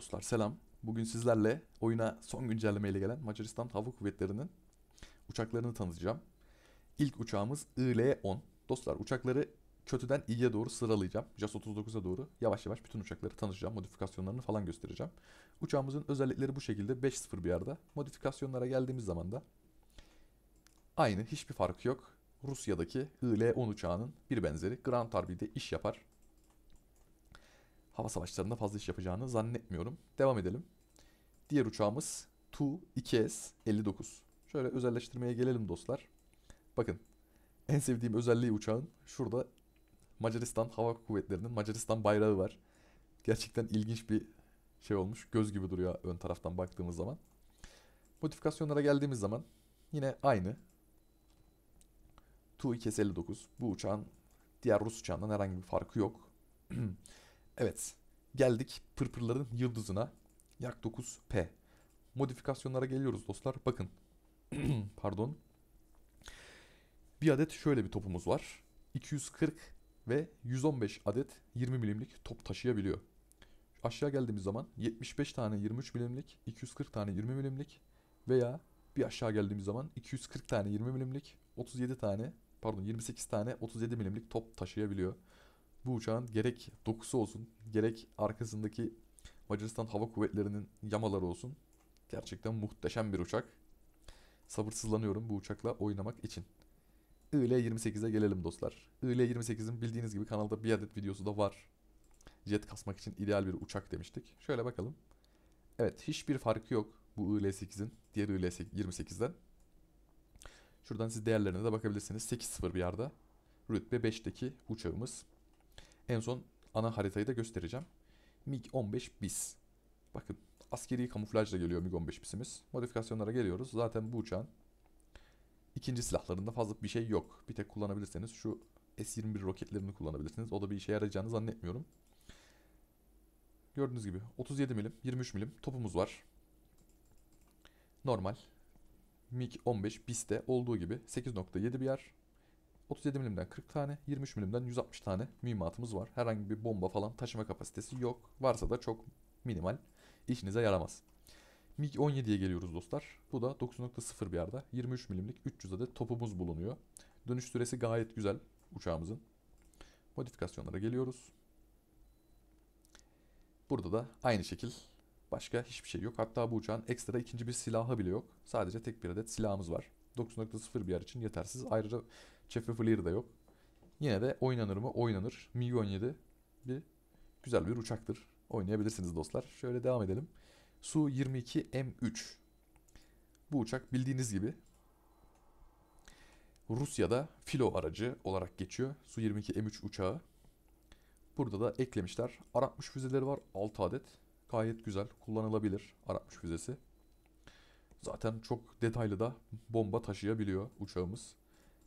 dostlar selam. Bugün sizlerle oyuna son güncelleme ile gelen Macaristan Hava Kuvvetleri'nin uçaklarını tanıtacağım. İlk uçağımız IL-10. E dostlar uçakları kötüden iyiye doğru sıralayacağım. JAS 39'a doğru yavaş yavaş bütün uçakları tanıtacağım. Modifikasyonlarını falan göstereceğim. Uçağımızın özellikleri bu şekilde 5.0 bir yerde. Modifikasyonlara geldiğimiz zaman da aynı hiçbir fark yok. Rusya'daki IL-10 e uçağının bir benzeri Grand Harbi'de iş yapar hava savaşlarında fazla iş yapacağını zannetmiyorum. Devam edelim. Diğer uçağımız Tu-2S-59. Şöyle özelleştirmeye gelelim dostlar. Bakın en sevdiğim özelliği uçağın şurada Macaristan Hava Kuvvetleri'nin Macaristan bayrağı var. Gerçekten ilginç bir şey olmuş. Göz gibi duruyor ön taraftan baktığımız zaman. Modifikasyonlara geldiğimiz zaman yine aynı. Tu-2S-59 bu uçağın diğer Rus uçağından herhangi bir farkı yok. Evet geldik pırpırların yıldızına. Yak 9P. Modifikasyonlara geliyoruz dostlar. Bakın. Pardon. Bir adet şöyle bir topumuz var. 240 ve 115 adet 20 milimlik top taşıyabiliyor. Aşağı geldiğimiz zaman 75 tane 23 milimlik, 240 tane 20 milimlik veya bir aşağı geldiğimiz zaman 240 tane 20 milimlik, 37 tane pardon 28 tane 37 milimlik top taşıyabiliyor bu uçağın gerek dokusu olsun gerek arkasındaki Macaristan Hava Kuvvetleri'nin yamaları olsun gerçekten muhteşem bir uçak. Sabırsızlanıyorum bu uçakla oynamak için. IL-28'e gelelim dostlar. IL-28'in bildiğiniz gibi kanalda bir adet videosu da var. Jet kasmak için ideal bir uçak demiştik. Şöyle bakalım. Evet hiçbir farkı yok bu IL-8'in diğer IL-28'den. Şuradan siz değerlerine de bakabilirsiniz. 8.0 bir yerde. Rütbe 5'teki uçağımız. En son ana haritayı da göstereceğim. MiG-15 bis. Bakın askeri kamuflajla geliyor MiG-15 bisimiz. Modifikasyonlara geliyoruz. Zaten bu uçağın ikinci silahlarında fazla bir şey yok. Bir tek kullanabilirseniz şu S-21 roketlerini kullanabilirsiniz. O da bir işe yarayacağını zannetmiyorum. Gördüğünüz gibi 37 milim, 23 milim topumuz var. Normal MiG-15 BIS'te olduğu gibi 8.7 bir yer, 37 milimden 40 tane, 23 milimden 160 tane mühimmatımız var. Herhangi bir bomba falan taşıma kapasitesi yok. Varsa da çok minimal. İşinize yaramaz. MiG 17'ye geliyoruz dostlar. Bu da 9.0 bir yerde. 23 milimlik 300 adet topumuz bulunuyor. Dönüş süresi gayet güzel uçağımızın. Modifikasyonlara geliyoruz. Burada da aynı şekil başka hiçbir şey yok. Hatta bu uçağın ekstra ikinci bir silahı bile yok. Sadece tek bir adet silahımız var. 9.0 bir yer için yetersiz. Ayrıca Chef ve de yok. Yine de oynanır mı? Oynanır. MiG 17 bir güzel bir uçaktır. Oynayabilirsiniz dostlar. Şöyle devam edelim. Su-22M3. Bu uçak bildiğiniz gibi Rusya'da filo aracı olarak geçiyor. Su-22M3 uçağı. Burada da eklemişler. Arapmış füzeleri var 6 adet. Gayet güzel kullanılabilir Arapmış füzesi. Zaten çok detaylı da bomba taşıyabiliyor uçağımız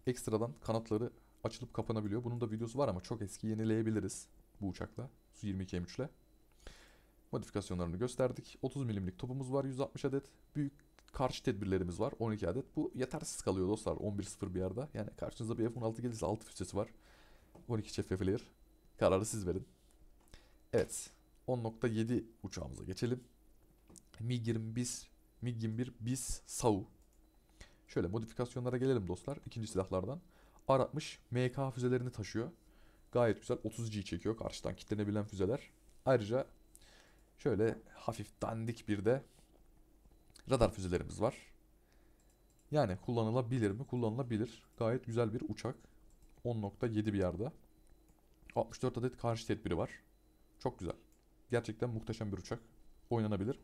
ekstradan kanatları açılıp kapanabiliyor. Bunun da videosu var ama çok eski yenileyebiliriz bu uçakla. Su-22 M3 ile. Modifikasyonlarını gösterdik. 30 milimlik topumuz var 160 adet. Büyük karşı tedbirlerimiz var 12 adet. Bu yetersiz kalıyor dostlar 11.0 bir yerde. Yani karşınıza bir F-16 gelirse 6 füzesi var. 12 çift flair. Kararı siz verin. Evet. 10.7 uçağımıza geçelim. MiG-21 MiG-21 BIS SAU Şöyle modifikasyonlara gelelim dostlar. İkinci silahlardan. R60 MK füzelerini taşıyor. Gayet güzel 30G çekiyor karşıdan kitlenebilen füzeler. Ayrıca şöyle hafif dandik bir de radar füzelerimiz var. Yani kullanılabilir mi? Kullanılabilir. Gayet güzel bir uçak. 10.7 bir yerde. 64 adet karşı tedbiri var. Çok güzel. Gerçekten muhteşem bir uçak. Oynanabilir.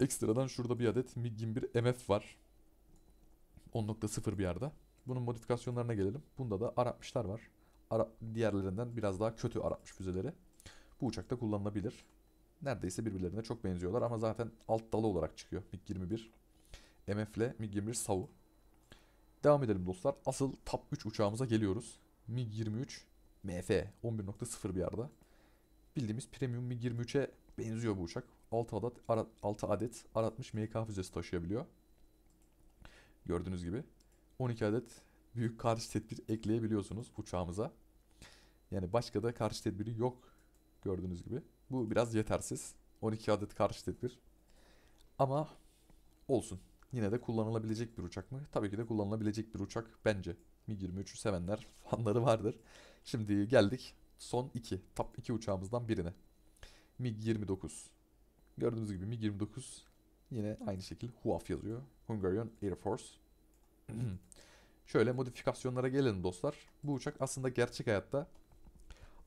Ekstradan şurada bir adet MiG-21 MF var. 10.0 bir yerde. Bunun modifikasyonlarına gelelim. Bunda da aratmışlar var. Ara diğerlerinden biraz daha kötü aratmış füzeleri. Bu uçakta kullanılabilir. Neredeyse birbirlerine çok benziyorlar ama zaten alt dalı olarak çıkıyor MiG-21. MF ile MiG-21 Savu. Devam edelim dostlar. Asıl top 3 uçağımıza geliyoruz. MiG-23 MF 11.0 bir yerde. Bildiğimiz premium MiG-23'e benziyor bu uçak. 6 adet, 6 adet aratmış MK füzesi taşıyabiliyor. Gördüğünüz gibi 12 adet büyük karşı tedbir ekleyebiliyorsunuz uçağımıza. Yani başka da karşı tedbiri yok gördüğünüz gibi. Bu biraz yetersiz. 12 adet karşı tedbir. Ama olsun. Yine de kullanılabilecek bir uçak mı? Tabii ki de kullanılabilecek bir uçak bence. Mig 23ü sevenler, fanları vardır. Şimdi geldik son 2, top 2 uçağımızdan birine. MiG-29. Gördüğünüz gibi MiG-29 Yine aynı şekilde HUAF yazıyor. Hungarian Air Force. Şöyle modifikasyonlara gelelim dostlar. Bu uçak aslında gerçek hayatta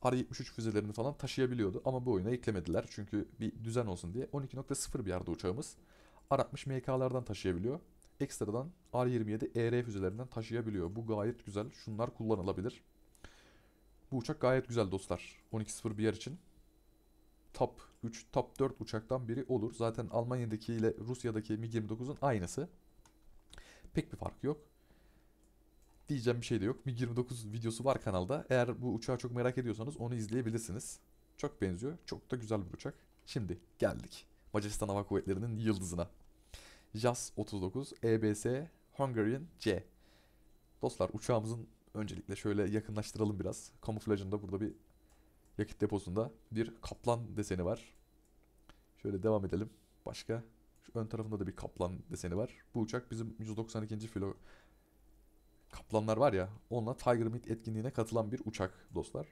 R-73 füzelerini falan taşıyabiliyordu ama bu oyuna eklemediler. Çünkü bir düzen olsun diye 12.0 bir yerde uçağımız R-60 MK'lardan taşıyabiliyor. Ekstradan R-27 ER füzelerinden taşıyabiliyor. Bu gayet güzel. Şunlar kullanılabilir. Bu uçak gayet güzel dostlar. 12.0 bir yer için top 3, top 4 uçaktan biri olur. Zaten Almanya'daki ile Rusya'daki MiG-29'un aynısı. Pek bir fark yok. Diyeceğim bir şey de yok. MiG-29 videosu var kanalda. Eğer bu uçağı çok merak ediyorsanız onu izleyebilirsiniz. Çok benziyor. Çok da güzel bir uçak. Şimdi geldik. Macaristan Hava Kuvvetleri'nin yıldızına. JAS-39 EBS Hungarian C. Dostlar uçağımızın öncelikle şöyle yakınlaştıralım biraz. Kamuflajını burada bir Yakıt deposunda bir kaplan deseni var. Şöyle devam edelim. Başka şu ön tarafında da bir kaplan deseni var. Bu uçak bizim 192. filo kaplanlar var ya onunla Tiger Meat etkinliğine katılan bir uçak dostlar.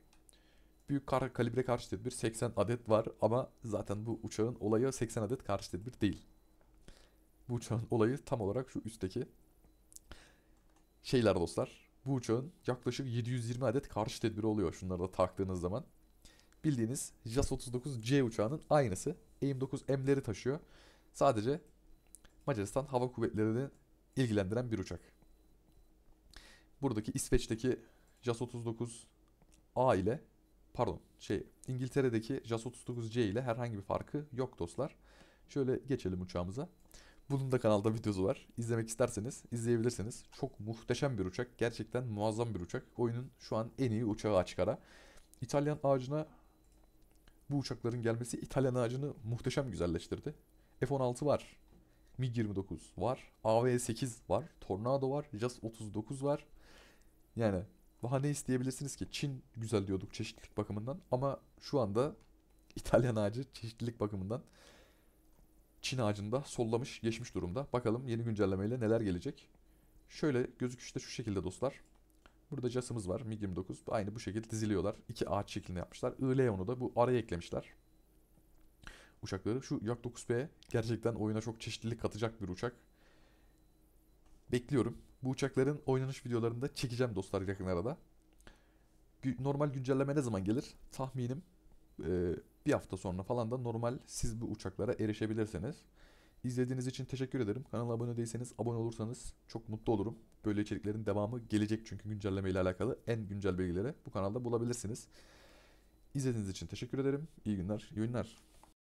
Büyük kar kalibre karşı tedbir 80 adet var ama zaten bu uçağın olayı 80 adet karşı tedbir değil. Bu uçağın olayı tam olarak şu üstteki şeyler dostlar. Bu uçağın yaklaşık 720 adet karşı tedbiri oluyor şunları da taktığınız zaman. Bildiğiniz JAS-39C uçağının aynısı. AIM-9M'leri taşıyor. Sadece Macaristan Hava Kuvvetleri'ni ilgilendiren bir uçak. Buradaki İsveç'teki JAS-39A ile pardon şey İngiltere'deki JAS-39C ile herhangi bir farkı yok dostlar. Şöyle geçelim uçağımıza. Bunun da kanalda videosu var. İzlemek isterseniz izleyebilirsiniz. Çok muhteşem bir uçak. Gerçekten muazzam bir uçak. Oyunun şu an en iyi uçağı açık ara. İtalyan ağacına bu uçakların gelmesi İtalyan ağacını muhteşem güzelleştirdi. F-16 var. MiG-29 var. AV-8 var. Tornado var. JAS-39 var. Yani daha ne isteyebilirsiniz ki? Çin güzel diyorduk çeşitlilik bakımından ama şu anda İtalyan ağacı çeşitlilik bakımından Çin ağacında sollamış geçmiş durumda. Bakalım yeni güncellemeyle neler gelecek. Şöyle gözüküşte şu şekilde dostlar. Burada Jas'ımız var. MiG 29. Aynı bu şekilde diziliyorlar. İki ağaç şeklinde yapmışlar. I-Leon'u da bu araya eklemişler. Uçakları. Şu Yak 9B gerçekten oyuna çok çeşitlilik katacak bir uçak. Bekliyorum. Bu uçakların oynanış videolarını da çekeceğim dostlar yakın arada. Normal güncelleme ne zaman gelir? Tahminim bir hafta sonra falan da normal siz bu uçaklara erişebilirsiniz. İzlediğiniz için teşekkür ederim. Kanala abone değilseniz abone olursanız çok mutlu olurum. Böyle içeriklerin devamı gelecek çünkü güncelleme ile alakalı en güncel bilgileri bu kanalda bulabilirsiniz. İzlediğiniz için teşekkür ederim. İyi günler, iyi günler.